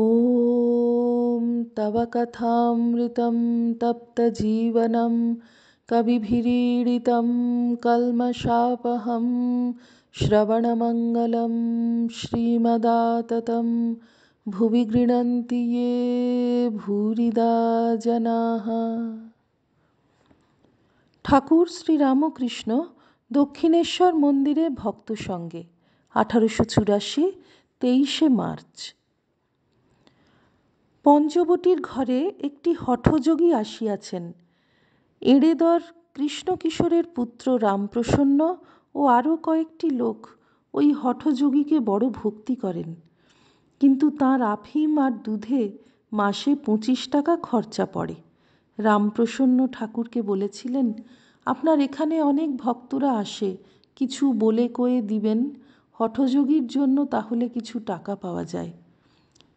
ॐ तव कथामृतं तप्तजीवनं कविभिरीडितं कल्मषापहं श्रवणमङ्गलं श्रीमदाततं भुवि गृणन्ति ये भूरिदा জনাহ ঠাকুর শ্রীরামকৃষ্ণ দক্ষিণেশ্বর মন্দিরে ভক্ত সঙ্গে আঠারোশো চুরাশি তেইশে মার্চ পঞ্চবটীর ঘরে একটি হঠযোগী আসিয়াছেন এড়েদর কৃষ্ণকিশোরের পুত্র রামপ্রসন্ন ও আরও কয়েকটি লোক ওই হঠযোগীকে বড় ভক্তি করেন কিন্তু তাঁর আফিম আর দুধে মাসে পঁচিশ টাকা খরচা পড়ে রামপ্রসন্ন ঠাকুরকে বলেছিলেন আপনার এখানে অনেক ভক্তরা আসে কিছু বলে কয়ে দিবেন হঠযোগীর জন্য তাহলে কিছু টাকা পাওয়া যায়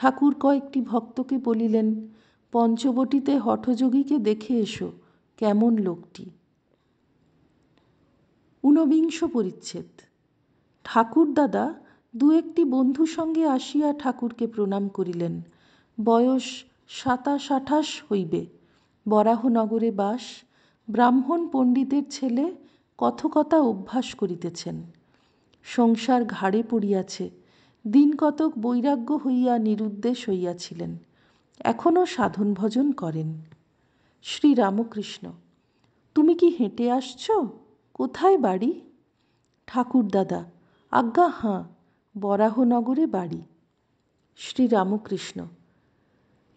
ঠাকুর কয়েকটি ভক্তকে বলিলেন পঞ্চবটীতে হঠযোগীকে দেখে এসো কেমন লোকটি ঊনবিংশ পরিচ্ছেদ ঠাকুরদাদা দু একটি বন্ধু সঙ্গে আসিয়া ঠাকুরকে প্রণাম করিলেন বয়স সাতাশ আঠাশ হইবে বরাহনগরে বাস ব্রাহ্মণ পণ্ডিতের ছেলে কথকতা অভ্যাস করিতেছেন সংসার ঘাড়ে পড়িয়াছে দিন কতক বৈরাগ্য হইয়া নিরুদ্দেশ হইয়াছিলেন এখনও সাধন ভজন করেন শ্রীরামকৃষ্ণ তুমি কি হেঁটে আসছ কোথায় বাড়ি ঠাকুরদাদা আজ্ঞা হাঁ বরাহনগরে বাড়ি শ্রীরামকৃষ্ণ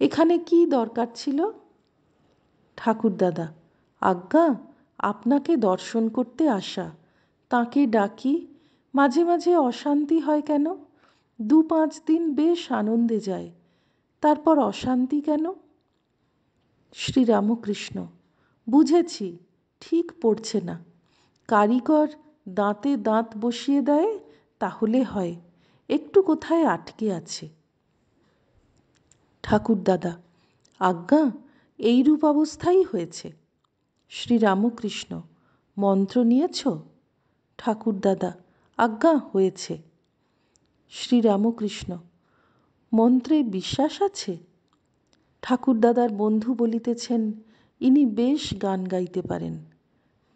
এখানে কি দরকার ছিল ঠাকুরদাদা আজ্ঞা আপনাকে দর্শন করতে আসা তাকে ডাকি মাঝে মাঝে অশান্তি হয় কেন দু পাঁচ দিন বেশ আনন্দে যায় তারপর অশান্তি কেন শ্রীরামকৃষ্ণ বুঝেছি ঠিক পড়ছে না কারিগর দাঁতে দাঁত বসিয়ে দেয় তাহলে হয় একটু কোথায় আটকে আছে ঠাকুরদাদা আজ্ঞা এইরূপ অবস্থাই হয়েছে শ্রীরামকৃষ্ণ মন্ত্র নিয়েছ ঠাকুরদাদা আজ্ঞা হয়েছে শ্রীরামকৃষ্ণ মন্ত্রে বিশ্বাস আছে ঠাকুরদাদার বন্ধু বলিতেছেন ইনি বেশ গান গাইতে পারেন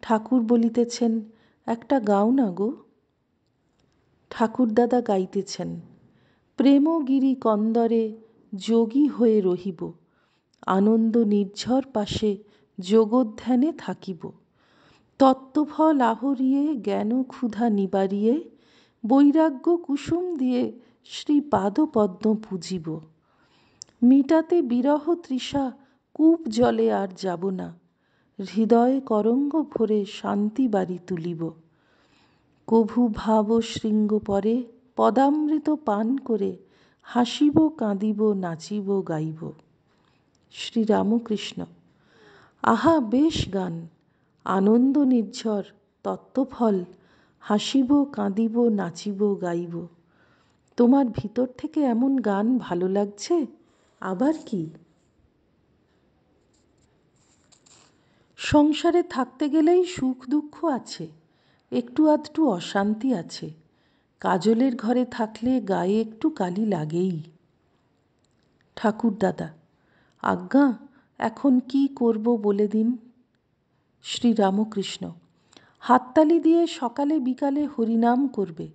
ঠাকুর বলিতেছেন একটা গাও না গো ঠাকুরদাদা গাইতেছেন প্রেমগিরি কন্দরে যোগী হয়ে রহিব আনন্দ নির্ঝর পাশে যোগধ্যানে থাকিব তত্ত্বফল আহরিয়ে জ্ঞান ক্ষুধা নিবারিয়ে বৈরাগ্য কুসুম দিয়ে শ্রীপাদপদ্ম পুজিব মিটাতে বিরহ তৃষা কূপ জলে আর যাব না হৃদয়ে করঙ্গ ভরে শান্তি বাড়ি তুলিব কভু ভাব শৃঙ্গ পরে পদামৃত পান করে হাসিব কাঁদিব নাচিব গাইব শ্রীরামকৃষ্ণ আহা বেশ গান আনন্দ নির্ঝর তত্ত্বফল হাসিব কাঁদিব নাচিব গাইব তোমার ভিতর থেকে এমন গান ভালো লাগছে আবার কি সংসারে থাকতে গেলেই সুখ দুঃখ আছে একটু আধটু অশান্তি আছে কাজলের ঘরে থাকলে গায়ে একটু কালি লাগেই ঠাকুরদাদা আজ্ঞা এখন কি করব বলে দিন শ্রীরামকৃষ্ণ হাততালি দিয়ে সকালে বিকালে হরিনাম করবে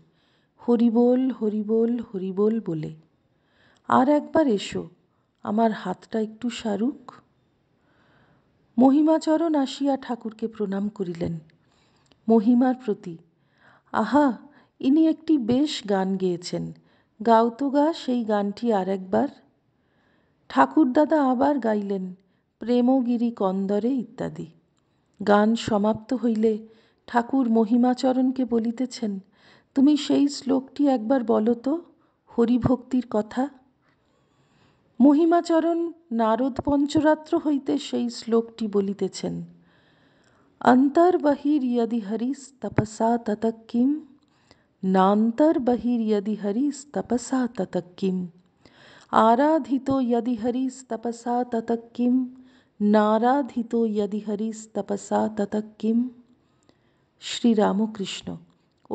হরিবোল হরিবোল হরিবোল বলে আর একবার এসো আমার হাতটা একটু সারুক মহিমাচরণ আসিয়া ঠাকুরকে প্রণাম করিলেন মহিমার প্রতি আহা ইনি একটি বেশ গান গেয়েছেন গা সেই গানটি আর একবার ঠাকুরদাদা আবার গাইলেন প্রেমগিরি কন্দরে ইত্যাদি গান সমাপ্ত হইলে ঠাকুর মহিমাচরণকে বলিতেছেন তুমি সেই শ্লোকটি একবার বলো তো হরিভক্তির কথা মহিমাচরণ নারদ পঞ্চরাত্র হইতে সেই শ্লোকটি বলিতেছেন বহির ইয়দি হরিস তপসা ততকিম বহির ইয়দি হরিস তপসা ততকিম আরাধিত ইয়দি হরিস তপসা ততকিম নারাধিত ইয়দি হরিস তপসা ততকিম শ্রীরামকৃষ্ণ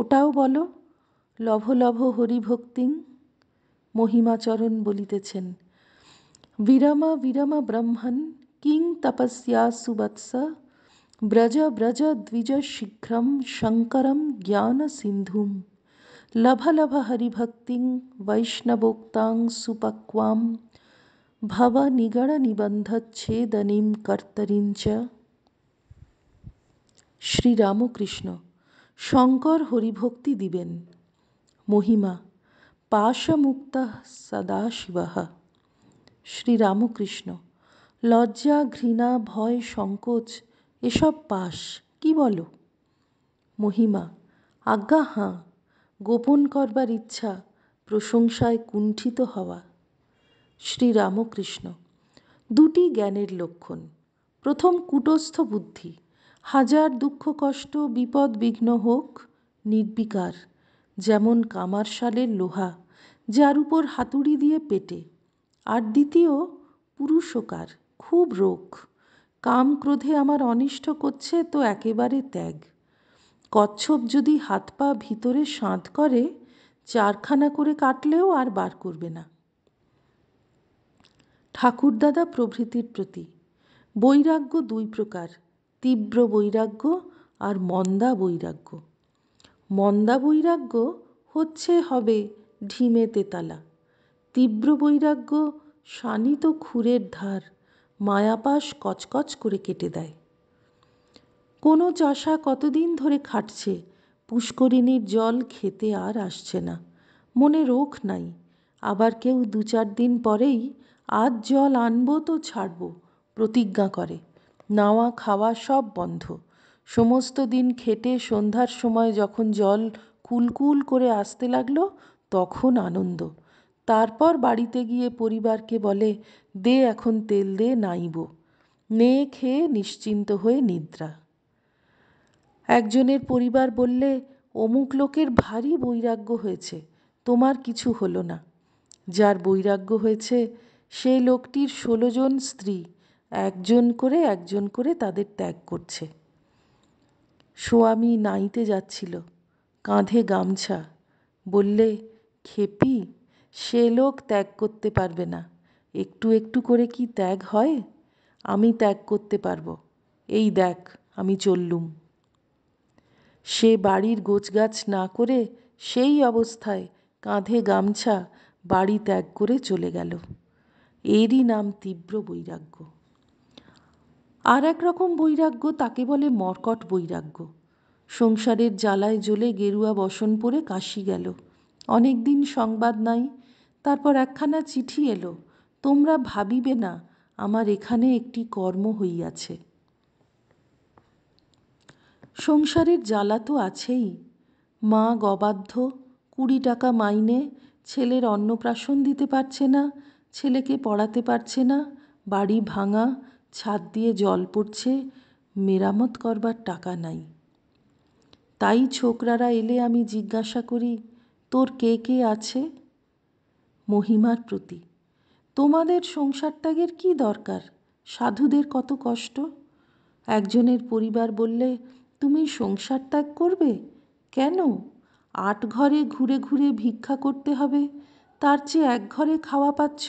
ওটাও বলো লভ লভ হরিভক্তিং মহিমাচরণ বলিতেছেন বিরম বিরামা ব্রহ্মণ কিং তপস্যা সুবৎস ব্রজ ব্রজ দ্বিজ শীঘ্রম শঙ্করম জ্ঞান সিন্ধুম লভ লভ হরিভক্তিং বৈষ্ণবোক্তাং সুপক্বাম ভব নিগড় নিবন্ধচ্ছেদনীম কর্তরিঞ্চ শ্রীরামকৃষ্ণ শঙ্কর হরিভক্তি দিবেন মহিমা পাশমুক্তা সদাশিবাহ শ্রীরামকৃষ্ণ লজ্জা ঘৃণা ভয় সংকোচ এসব পাশ কি বলো মহিমা আজ্ঞা হাঁ গোপন করবার ইচ্ছা প্রশংসায় কুণ্ঠিত হওয়া শ্রীরামকৃষ্ণ দুটি জ্ঞানের লক্ষণ প্রথম কুটস্থ বুদ্ধি হাজার দুঃখ কষ্ট বিপদ বিঘ্ন হোক নির্বিকার যেমন কামারশালের লোহা যার উপর হাতুড়ি দিয়ে পেটে আর দ্বিতীয় পুরুষকার খুব রোগ কাম ক্রোধে আমার অনিষ্ট করছে তো একেবারে ত্যাগ কচ্ছপ যদি হাত পা ভিতরে সাঁত করে চারখানা করে কাটলেও আর বার করবে না ঠাকুরদাদা প্রভৃতির প্রতি বৈরাগ্য দুই প্রকার তীব্র বৈরাগ্য আর মন্দা বৈরাগ্য মন্দা বৈরাগ্য হচ্ছে হবে ঢিমে তেতালা তীব্র বৈরাগ্য শানিত ক্ষুরের ধার মায়াপাশ কচকচ করে কেটে দেয় কোনো চাষা কতদিন ধরে খাটছে পুষ্করিণীর জল খেতে আর আসছে না মনে রোখ নাই আবার কেউ দু চার দিন পরেই আজ জল আনবো তো ছাড়ব প্রতিজ্ঞা করে নাওয়া খাওয়া সব বন্ধ সমস্ত দিন খেটে সন্ধ্যার সময় যখন জল কুলকুল করে আসতে লাগলো তখন আনন্দ তারপর বাড়িতে গিয়ে পরিবারকে বলে দে এখন তেল দে নাইব নে খেয়ে নিশ্চিন্ত হয়ে নিদ্রা একজনের পরিবার বললে অমুক লোকের ভারী বৈরাগ্য হয়েছে তোমার কিছু হলো না যার বৈরাগ্য হয়েছে সেই লোকটির ষোলো জন স্ত্রী একজন করে একজন করে তাদের ত্যাগ করছে সোয়ামী নাইতে যাচ্ছিল কাঁধে গামছা বললে খেপি সে লোক ত্যাগ করতে পারবে না একটু একটু করে কি ত্যাগ হয় আমি ত্যাগ করতে পারবো এই দেখ আমি চললুম সে বাড়ির গোছগাছ না করে সেই অবস্থায় কাঁধে গামছা বাড়ি ত্যাগ করে চলে গেল এরই নাম তীব্র বৈরাগ্য আর এক রকম বৈরাগ্য তাকে বলে মর্কট বৈরাগ্য সংসারের জ্বালায় জ্বলে গেরুয়া বসন পরে কাশি গেল অনেক দিন সংবাদ নাই তারপর একখানা চিঠি এলো তোমরা ভাবিবে না আমার এখানে একটি কর্ম হইয়াছে সংসারের জ্বালা তো আছেই মা গবাধ্য কুড়ি টাকা মাইনে ছেলের অন্নপ্রাশন দিতে পারছে না ছেলেকে পড়াতে পারছে না বাড়ি ভাঙা ছাদ দিয়ে জল পড়ছে মেরামত করবার টাকা নাই তাই ছোকরারা এলে আমি জিজ্ঞাসা করি তোর কে কে আছে মহিমার প্রতি তোমাদের সংসার ত্যাগের কী দরকার সাধুদের কত কষ্ট একজনের পরিবার বললে তুমি সংসার ত্যাগ করবে কেন আট ঘরে ঘুরে ঘুরে ভিক্ষা করতে হবে তার চেয়ে এক ঘরে খাওয়া পাচ্ছ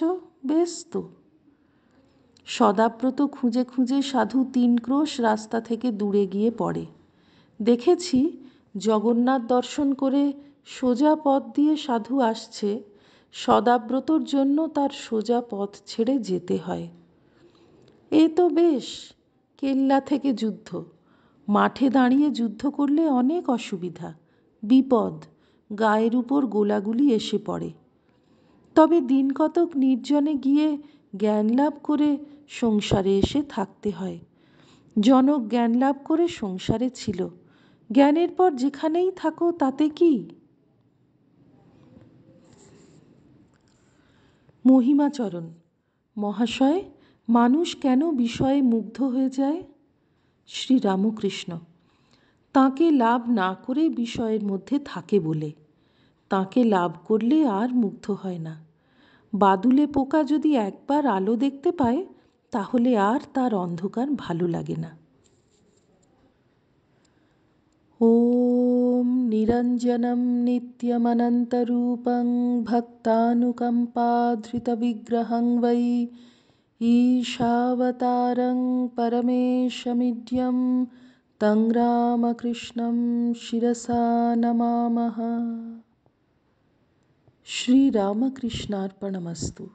বেশ তো সদাব্রত খুঁজে খুঁজে সাধু তিনক্রোশ রাস্তা থেকে দূরে গিয়ে পড়ে দেখেছি জগন্নাথ দর্শন করে সোজা পথ দিয়ে সাধু আসছে সদাব্রতর জন্য তার সোজা পথ ছেড়ে যেতে হয় এ তো বেশ কেল্লা থেকে যুদ্ধ মাঠে দাঁড়িয়ে যুদ্ধ করলে অনেক অসুবিধা বিপদ গায়ের উপর গোলাগুলি এসে পড়ে তবে দিন কতক নির্জনে গিয়ে জ্ঞান লাভ করে সংসারে এসে থাকতে হয় জনক জ্ঞান লাভ করে সংসারে ছিল জ্ঞানের পর যেখানেই থাকো তাতে কি মহিমাচরণ মহাশয় মানুষ কেন বিষয়ে মুগ্ধ হয়ে যায় শ্রী রামকৃষ্ণ তাকে লাভ না করে বিষয়ের মধ্যে থাকে বলে তাকে লাভ করলে আর মুগ্ধ হয় না বাদুলে পোকা যদি একবার আলো দেখতে পায় ते आर् तर् अन्धकार भाल लगेना ॐ निरञ्जनं नित्यमनन्तरूपं भक्तानुकम्पाधृतविग्रहं वै ईशावतारं परमेशमिध्यं तं रामकृष्णं शिरसा नमामः श्रीरामकृष्णार्पणमस्तु